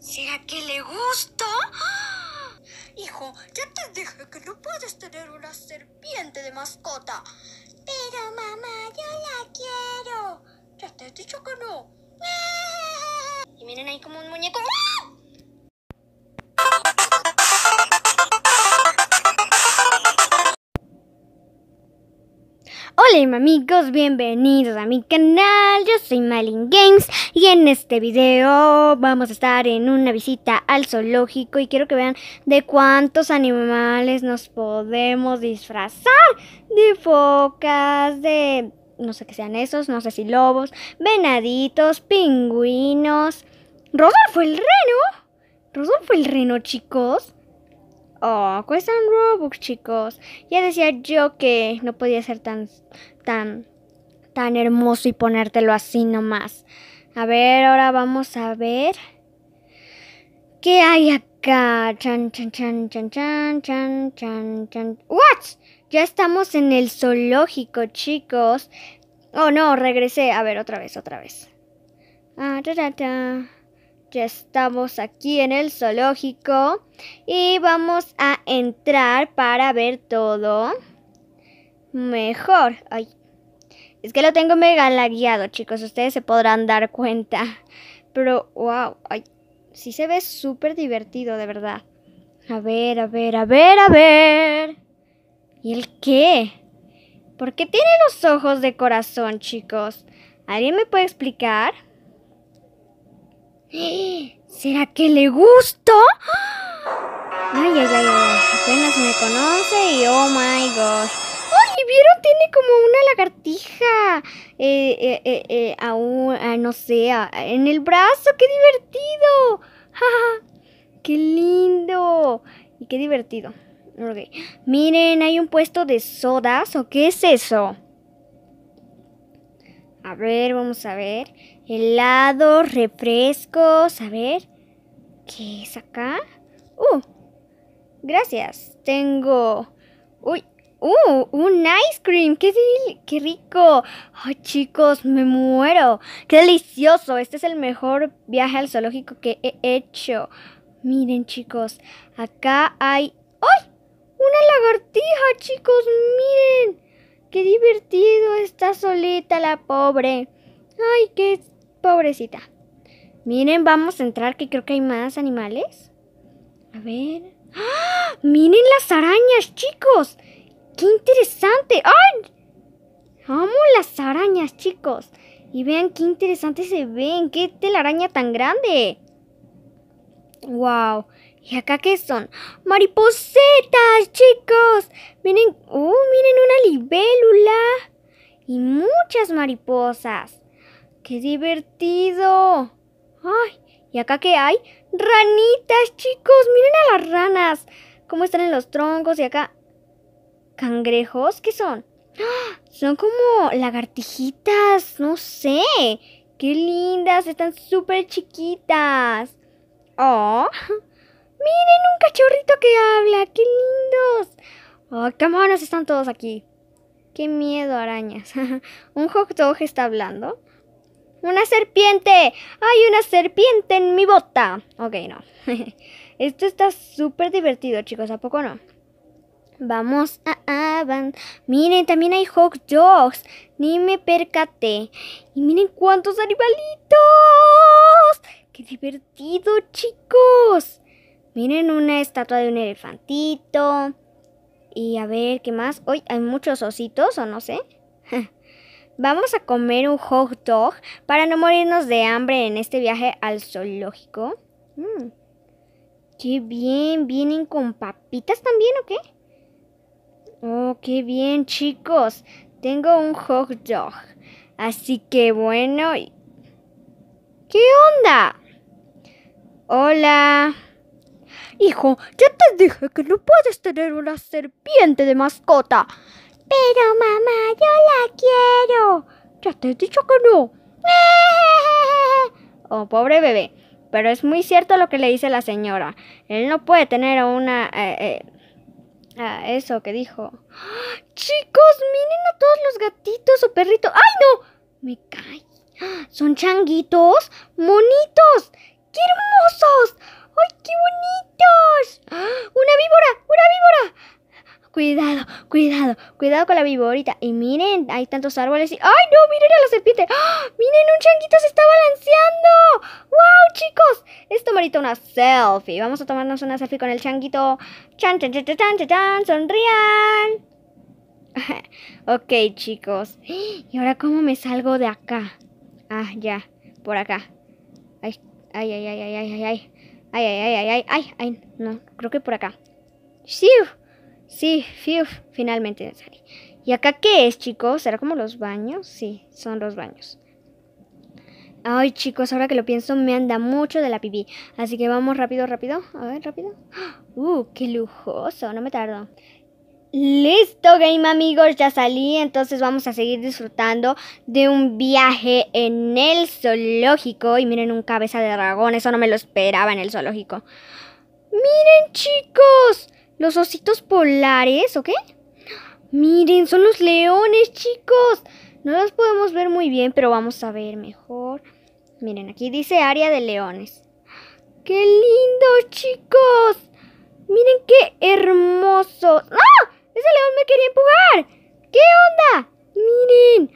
¿Será que le gusta? Hijo, ya te dije que no puedes tener una serpiente de mascota. Pero mamá, yo la quiero. Ya te he dicho que no. Y miren ahí como un muñeco. Hola amigos, bienvenidos a mi canal, yo soy Malin Games y en este video vamos a estar en una visita al zoológico y quiero que vean de cuántos animales nos podemos disfrazar, de focas, de no sé qué sean esos, no sé si lobos, venaditos, pingüinos, fue el reno, fue el reno chicos, Oh, cuestan Robux, chicos. Ya decía yo que no podía ser tan, tan, tan hermoso y ponértelo así nomás. A ver, ahora vamos a ver. ¿Qué hay acá? Chan, chan, chan, chan, chan, chan, chan, chan. ¿What? Ya estamos en el zoológico, chicos. Oh, no, regresé. A ver, otra vez, otra vez. Ah, ta, ta, ta. Ya estamos aquí en el zoológico y vamos a entrar para ver todo mejor. Ay, es que lo tengo mega lagueado, chicos. Ustedes se podrán dar cuenta. Pero, wow, ay, sí se ve súper divertido, de verdad. A ver, a ver, a ver, a ver. ¿Y el qué? ¿Por qué tiene los ojos de corazón, chicos? ¿Alguien me puede explicar? ¿Será que le gustó? Ay, ay, ay, apenas me conoce y oh my gosh. ¡Ay, vieron! Tiene como una lagartija. Eh, eh, eh, eh aún, no sé, en el brazo. ¡Qué divertido! ¡Ja, qué lindo! Y qué divertido. Okay. Miren, hay un puesto de sodas. ¿O qué es eso? A ver, vamos a ver helados, refrescos. A ver, ¿qué es acá? ¡Uh! Gracias. Tengo. ¡Uy! ¡Uh! ¡Un ice cream! ¡Qué, rico! ¡Ay, chicos! ¡Me muero! ¡Qué delicioso! Este es el mejor viaje al zoológico que he hecho. Miren, chicos. Acá hay. ¡Ay! ¡Una lagartija, chicos! ¡Miren! ¡Qué divertido! Está solita la pobre. ¡Ay, qué Pobrecita. Miren, vamos a entrar que creo que hay más animales. A ver. ¡Ah! Miren las arañas, chicos. ¡Qué interesante! ¡Ay! Amo las arañas, chicos. Y vean qué interesante se ven. ¡Qué telaraña tan grande! ¡Wow! ¿Y acá qué son? ¡Mariposetas, chicos! Miren, ¡oh, miren una libélula! Y muchas mariposas. ¡Qué divertido! ¡Ay! ¿Y acá qué hay? ¡Ranitas, chicos! ¡Miren a las ranas! ¿Cómo están en los troncos? Y acá... ¿Cangrejos? ¿Qué son? ¡Ah! Son como lagartijitas, no sé. ¡Qué lindas! Están súper chiquitas. ¡Oh! ¡Miren un cachorrito que habla! ¡Qué lindos! ¡Oh, qué están todos aquí! ¡Qué miedo, arañas! un hot dog está hablando. ¡Una serpiente! ¡Hay una serpiente en mi bota! Ok, no. Esto está súper divertido, chicos. ¿A poco no? Vamos a avanzar. Miren, también hay hot dogs. Ni me percaté. Y miren cuántos animalitos. ¡Qué divertido, chicos! Miren una estatua de un elefantito. Y a ver, ¿qué más? Hoy hay muchos ositos, o no sé. ¿Vamos a comer un hot dog para no morirnos de hambre en este viaje al zoológico? Mm. ¡Qué bien! ¿Vienen con papitas también o qué? ¡Oh, qué bien, chicos! Tengo un hot dog. Así que bueno. ¿Qué onda? Hola. Hijo, ya te dije que no puedes tener una serpiente de mascota. Pero mamá, yo la quiero. Ya te he dicho que no. Oh, pobre bebé. Pero es muy cierto lo que le dice la señora. Él no puede tener una... Eh, eh, eso que dijo. chicos, miren a todos los gatitos o perritos. ¡Ay, no! Me cae. Son changuitos, monitos. ¡Qué hermosos! ¡Ay, qué bonitos! ¡Una víbora! ¡Una víbora! cuidado, cuidado, cuidado con la viborita. Y miren, hay tantos árboles y... ¡Ay, no! ¡Miren a la serpiente! ¡Miren, un changuito se está balanceando! ¡Wow, chicos! Esto merita una selfie. Vamos a tomarnos una selfie con el changuito. ¡Chan, chan, chan, chan, chan, chan! ¡Sonrían! ok, chicos. ¿Y ahora cómo me salgo de acá? Ah, ya. Por acá. Ay, ay, ay, ay, ay, ay, ay. Ay, ay, ay, ay, ay, ay. ay. No, creo que por acá. ¡Siu! Sí, fiu, finalmente salí. ¿Y acá qué es, chicos? ¿Será como los baños? Sí, son los baños. Ay, chicos, ahora que lo pienso, me anda mucho de la pipí. Así que vamos rápido, rápido. A ver, rápido. ¡Uh, qué lujoso! No me tardo. Listo, game amigos, ya salí. Entonces vamos a seguir disfrutando de un viaje en el zoológico. Y miren, un cabeza de dragón. Eso no me lo esperaba en el zoológico. ¡Miren, chicos! ¿Los ositos polares ¿ok? Miren, son los leones, chicos. No los podemos ver muy bien, pero vamos a ver mejor. Miren, aquí dice área de leones. ¡Qué lindos, chicos! Miren qué hermoso. ¡Ah! Ese león me quería empujar. ¿Qué onda? Miren.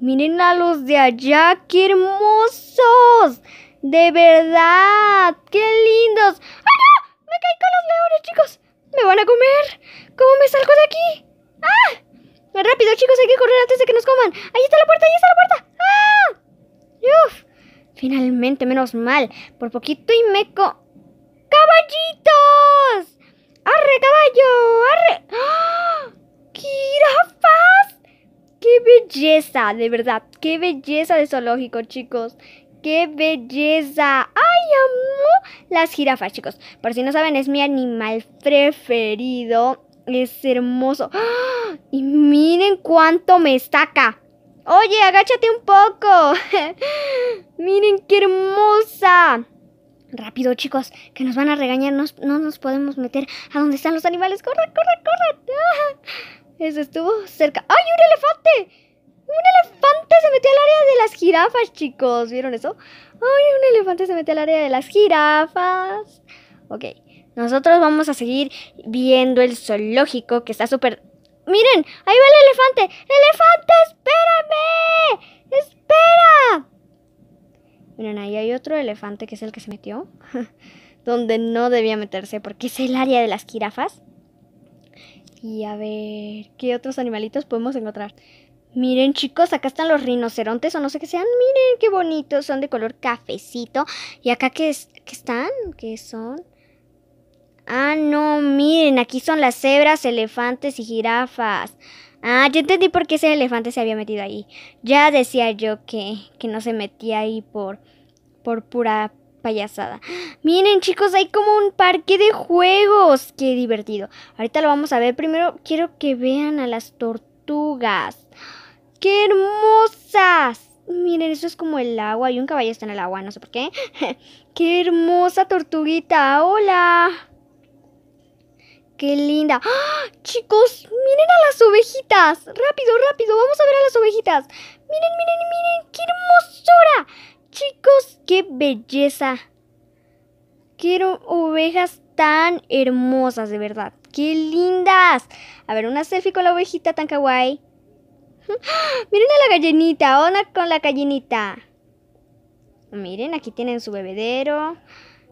Miren a los de allá. ¡Qué hermosos! De verdad. ¡Qué lindos! ¡Ah, no! Me caí con los leones, chicos. ¡Me van a comer! ¿Cómo me salgo de aquí? ¡Ah! Rápido, chicos, hay que correr antes de que nos coman. Ahí está la puerta, ahí está la puerta. ¡Ah! ¡Uf! Finalmente, menos mal. Por poquito y meco. ¡Caballitos! ¡Arre, caballo! ¡Arre! ¡Ah! ¡Jirafas! ¡Qué belleza! De verdad, qué belleza de zoológico, chicos. ¡Qué belleza! ¡Ay, amo las jirafas, chicos! Por si no saben, es mi animal preferido. Es hermoso. Y miren cuánto me estaca. Oye, agáchate un poco. miren qué hermosa. Rápido, chicos, que nos van a regañar. no nos podemos meter a donde están los animales. ¡Corran, Corre, corre, corre. Eso estuvo cerca. ¡Ay, un elefante! ¡Un elefante se metió al área de las jirafas, chicos! ¿Vieron eso? ¡Ay, un elefante se metió al área de las jirafas! Ok, nosotros vamos a seguir viendo el zoológico que está súper... ¡Miren! ¡Ahí va el elefante! ¡Elefante, espérame! ¡Espera! Miren, ahí hay otro elefante que es el que se metió. donde no debía meterse porque es el área de las jirafas. Y a ver, ¿qué otros animalitos podemos encontrar? Miren chicos, acá están los rinocerontes o no sé qué sean. Miren qué bonitos, son de color cafecito. ¿Y acá qué, qué están? ¿Qué son? Ah, no, miren, aquí son las cebras, elefantes y jirafas. Ah, yo entendí por qué ese elefante se había metido ahí. Ya decía yo que, que no se metía ahí por, por pura payasada. Miren chicos, hay como un parque de juegos. Qué divertido. Ahorita lo vamos a ver. Primero quiero que vean a las tortugas. ¡Qué hermosas! Miren, eso es como el agua y un caballo está en el agua, no sé por qué. ¡Qué hermosa tortuguita! ¡Hola! ¡Qué linda! ¡Ah! chicos, miren a las ovejitas. Rápido, rápido, vamos a ver a las ovejitas. Miren, miren, miren, qué hermosura. Chicos, qué belleza. Quiero ovejas tan hermosas, de verdad. ¡Qué lindas! A ver, una selfie con la ovejita tan kawaii. Miren a la gallinita, ¡Ona con la gallinita. Miren, aquí tienen su bebedero.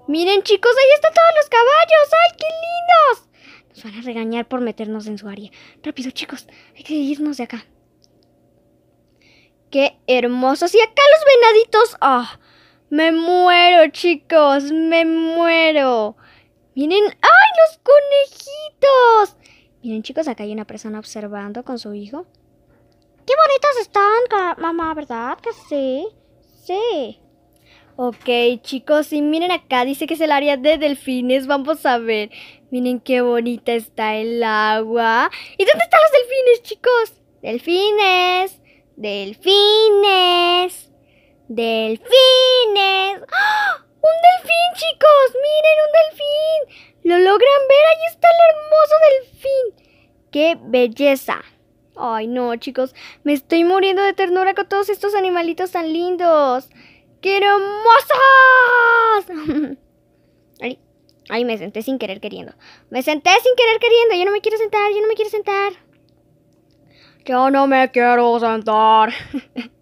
Miren chicos, ahí están todos los caballos. ¡Ay, qué lindos! Nos van a regañar por meternos en su área. Rápido chicos, hay que irnos de acá. ¡Qué hermosos! Y acá los venaditos. ¡Ah! me muero chicos, me muero. Miren, ¡ay, los conejitos! Miren chicos, acá hay una persona observando con su hijo. Qué bonitas están, mamá, ¿verdad? Que sí. Sí. Ok, chicos, y miren acá, dice que es el área de delfines. Vamos a ver. Miren qué bonita está el agua. ¿Y dónde están los delfines, chicos? Delfines. Delfines. Delfines. ¡Ah! un delfín! ¿Lo logran ver? Ahí está el hermoso delfín. ¡Qué belleza! Ay, no, chicos, me estoy muriendo de ternura con todos estos animalitos tan lindos. ¡Qué hermosos! ay, me senté sin querer queriendo. Me senté sin querer queriendo. Yo no me quiero sentar, yo no me quiero sentar. Yo no me quiero sentar.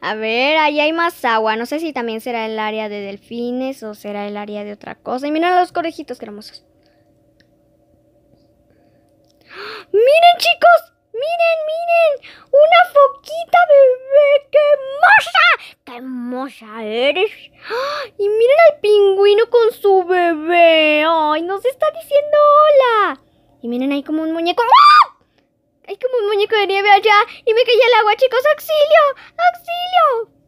A ver, ahí hay más agua. No sé si también será el área de delfines o será el área de otra cosa. Y miren los corejitos, qué hermosos. ¡Miren, chicos! miren, miren, una foquita bebé, qué hermosa, qué hermosa eres. ¡Ah! Y miren al pingüino con su bebé, ay, nos está diciendo hola. Y miren ahí como un muñeco, ¡Ah! hay como un muñeco de nieve allá y me caí el agua, chicos, auxilio, auxilio.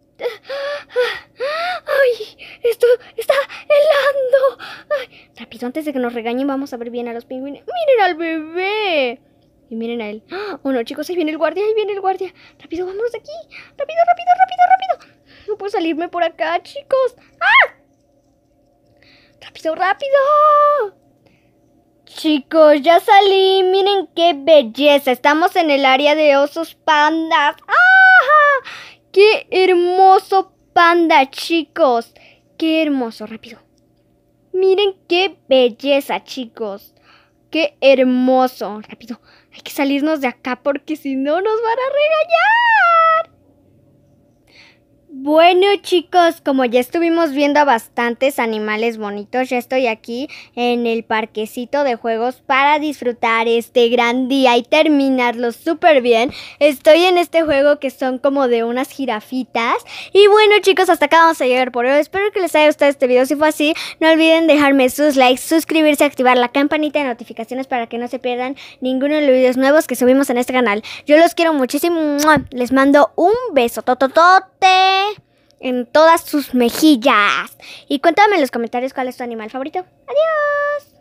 ¡Ay! Esto está helando. Ay, rápido, antes de que nos regañen, vamos a ver bien a los pingüinos. ¡Miren al bebé! Y miren a él. ¡Oh, ¡Ah! no, chicos! Ahí viene el guardia, ahí viene el guardia. ¡Rápido, vámonos de aquí! ¡Rápido, rápido, rápido, rápido! No puedo salirme por acá, chicos. ¡Ah! ¡Rápido, rápido! Chicos, ya salí. Miren qué belleza. Estamos en el área de osos pandas. ¡Ah! ¡Qué hermoso panda, chicos! ¡Qué hermoso! Rápido. Miren qué belleza, chicos. Qué hermoso. Rápido, hay que salirnos de acá porque si no nos van a regañar. Bueno chicos, como ya estuvimos viendo bastantes animales bonitos, ya estoy aquí en el parquecito de juegos para disfrutar este gran día y terminarlo súper bien. Estoy en este juego que son como de unas jirafitas. Y bueno chicos, hasta acá vamos a llegar por hoy. Espero que les haya gustado este video. Si fue así, no olviden dejarme sus likes, suscribirse, activar la campanita de notificaciones para que no se pierdan ninguno de los videos nuevos que subimos en este canal. Yo los quiero muchísimo. Les mando un beso. Tototote en todas sus mejillas. Y cuéntame en los comentarios cuál es tu animal favorito. Adiós.